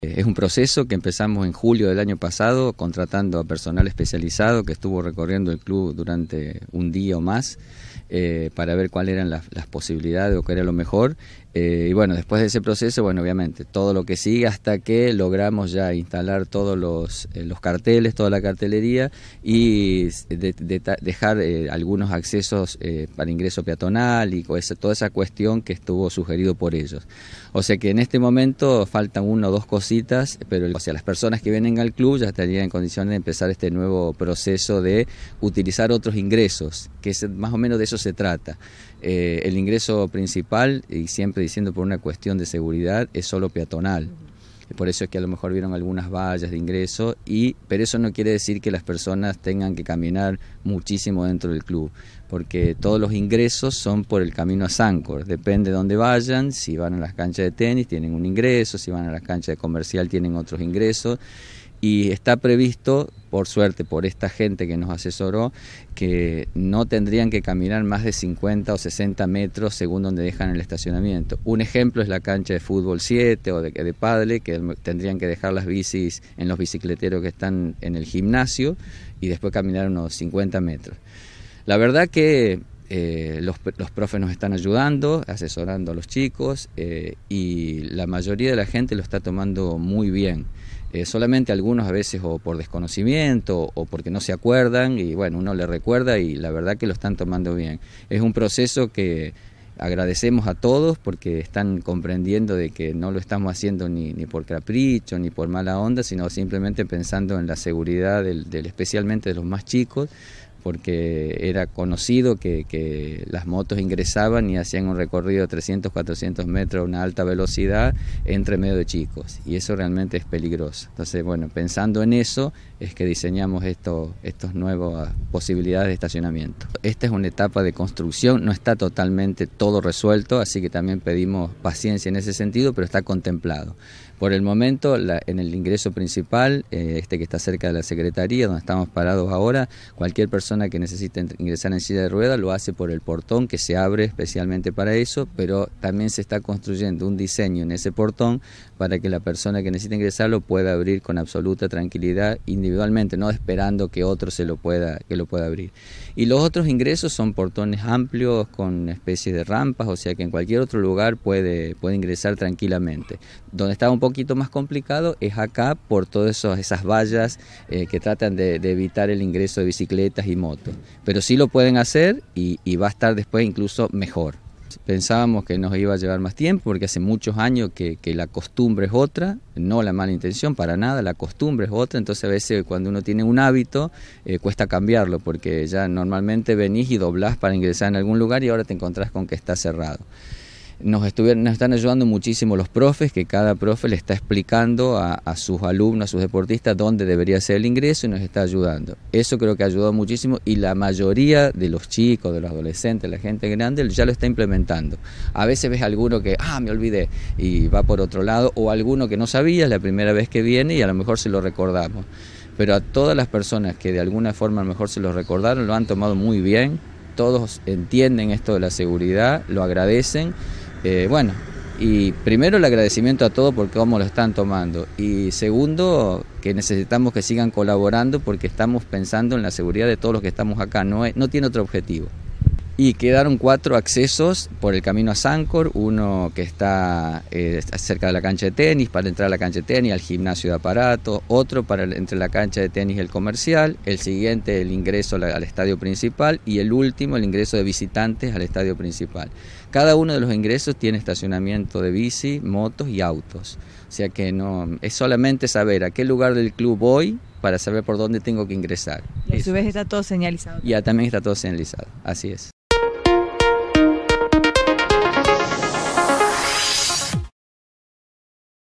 Eh, es un proceso que empezamos en julio del año pasado contratando a personal especializado que estuvo recorriendo el club durante un día o más eh, para ver cuáles eran las posibilidades o qué era lo mejor eh, y bueno, después de ese proceso, bueno, obviamente, todo lo que sigue hasta que logramos ya instalar todos los, eh, los carteles, toda la cartelería y dejar eh, algunos accesos para ingreso peatonal y toda esa cuestión que estuvo sugerido por ellos. O sea que en este momento faltan una o dos cositas, pero hacia las personas que vienen al club ya estarían en condiciones de empezar este nuevo proceso de utilizar otros ingresos, que es, más o menos de eso se trata. Eh, el ingreso principal, y siempre diciendo por una cuestión de seguridad, es solo peatonal. Por eso es que a lo mejor vieron algunas vallas de ingreso, y, pero eso no quiere decir que las personas tengan que caminar muchísimo dentro del club, porque todos los ingresos son por el camino a Sancor, depende de dónde vayan, si van a las canchas de tenis tienen un ingreso, si van a las canchas de comercial tienen otros ingresos, y está previsto, por suerte, por esta gente que nos asesoró, que no tendrían que caminar más de 50 o 60 metros según donde dejan el estacionamiento. Un ejemplo es la cancha de fútbol 7 o de, de padre, que tendrían que dejar las bicis en los bicicleteros que están en el gimnasio y después caminar unos 50 metros. La verdad que eh, los, los, profes nos están ayudando, asesorando a los chicos eh, y la mayoría de la gente lo está tomando muy bien. Eh, solamente algunos a veces o por desconocimiento o porque no se acuerdan y bueno, uno le recuerda y la verdad que lo están tomando bien. Es un proceso que agradecemos a todos porque están comprendiendo de que no lo estamos haciendo ni, por capricho ni por mala onda, sino simplemente pensando en la seguridad del especialmente de los más chicos porque era conocido que, las motos ingresaban y hacían un recorrido de 300, 400 metros a una alta velocidad entre medio de chicos, y eso realmente es peligroso. Entonces, bueno, pensando en eso es que diseñamos estas nuevas ah, posibilidades de estacionamiento. Esta es una etapa de construcción, no está totalmente todo resuelto, así que también pedimos paciencia en ese sentido, pero está contemplado. Por el momento, la, en el ingreso principal, eh, este que está cerca de la Secretaría, donde estamos parados ahora, cualquier persona que necesite ingresar en silla de ruedas lo hace por el portón que se abre especialmente para eso, pero también se está construyendo un diseño en ese portón para que la persona que necesite ingresarlo pueda abrir con absoluta tranquilidad individualmente, no esperando que otro se lo pueda, que lo pueda abrir. Y los otros ingresos son portones amplios con especie de rampas, o sea que en cualquier otro lugar puede, puede ingresar tranquilamente. Donde está un poco poquito más complicado es acá por todas esas vallas eh, que tratan de, evitar el ingreso de bicicletas y motos. Pero sí lo pueden hacer y, va a estar después incluso mejor. Pensábamos que nos iba a llevar más tiempo porque hace muchos años que, la costumbre es otra, no la mala intención para nada, la costumbre es otra, entonces a veces cuando uno tiene un hábito eh, cuesta cambiarlo porque ya normalmente venís y doblás para ingresar en algún lugar y ahora te encontrás con que está cerrado. Nos, estuvieron, están ayudando muchísimo los profes, que cada profe le está explicando a, sus alumnos, a sus deportistas, dónde debería ser el ingreso y nos está ayudando. Eso creo que ha ayudado muchísimo y la mayoría de los chicos, de los adolescentes, la gente grande, ya lo está implementando. A veces ves alguno que, ah, me olvidé, y va por otro lado, o alguno que no sabía, es la primera vez que viene y a lo mejor se lo recordamos. Pero a todas las personas que de alguna forma a lo mejor se lo recordaron, lo han tomado muy bien, todos entienden esto de la seguridad, lo agradecen eh, bueno, y primero el agradecimiento a todos porque cómo lo están tomando. Y segundo, que necesitamos que sigan colaborando porque estamos pensando en la seguridad de todos los que estamos acá. No, no tiene otro objetivo. Y quedaron cuatro accesos por el camino a Sancor, uno que eh, está cerca de la cancha de tenis, para entrar a la cancha de tenis, al gimnasio de aparato, otro para entre la cancha de tenis y el comercial, el siguiente el ingreso al, estadio principal y el último el ingreso de visitantes al estadio principal. Cada uno de los ingresos tiene estacionamiento de bici, motos y autos. O sea que no es solamente saber a qué lugar del club voy para saber por dónde tengo que ingresar. Y a su vez está todo señalizado. Ya también está todo señalizado, así es.